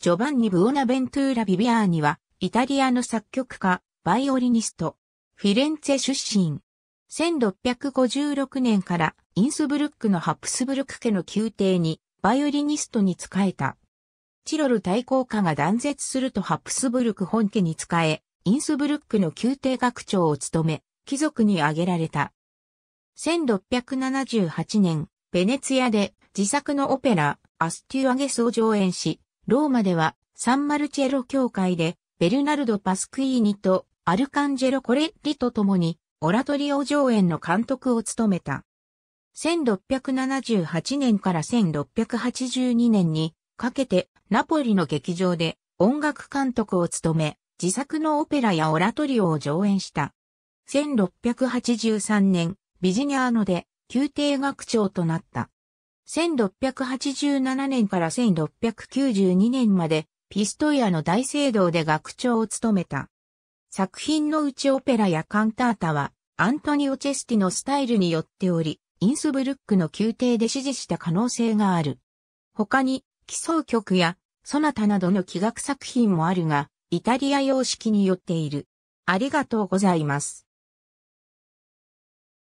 ジョバンニ・ブオナベントゥーラ・ビビアーニは、イタリアの作曲家、バイオリニスト、フィレンツェ出身。1656年からインスブルックのハプスブルク家の宮廷にバイオリニストに仕えた。チロル対抗家が断絶するとハプスブルク本家に仕え、インスブルックの宮廷学長を務め、貴族に挙げられた。1678年、ベネツィアで自作のオペラ、アスティュアゲスを上演し、ローマではサンマルチェロ教会でベルナルド・パスクイーニとアルカンジェロ・コレッリと共にオラトリオ上演の監督を務めた。1678年から1682年にかけてナポリの劇場で音楽監督を務め、自作のオペラやオラトリオを上演した。1683年、ビジニアーノで宮廷学長となった。1687年から1692年までピストイアの大聖堂で学長を務めた。作品のうちオペラやカンタータはアントニオ・チェスティのスタイルによっており、インスブルックの宮廷で支持した可能性がある。他に、奇想曲や、ソナタなどの器楽作品もあるが、イタリア様式によっている。ありがとうございます。